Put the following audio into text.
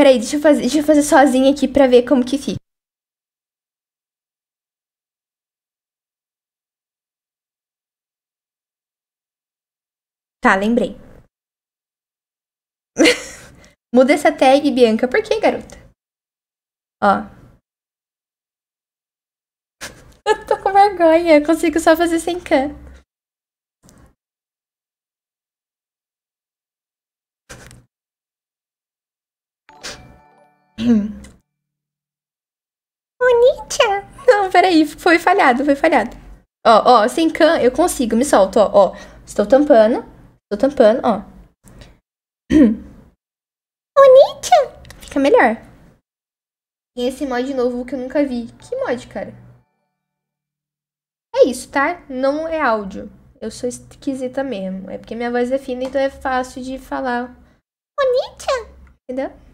Peraí, deixa eu fazer, deixa eu fazer sozinha aqui pra ver como que fica. Tá, lembrei. Muda essa tag, Bianca. Por que, garota? Ó. eu tô com vergonha. Eu consigo só fazer sem can. Onitia! Não, peraí, foi falhado, foi falhado. Ó, ó, sem can, eu consigo, me solto, ó, ó. Estou tampando, estou tampando, ó. Onitia! Fica melhor. E esse mod novo que eu nunca vi. Que mod, cara? É isso, tá? Não é áudio. Eu sou esquisita mesmo. É porque minha voz é fina, então é fácil de falar. Onitia! Entendeu?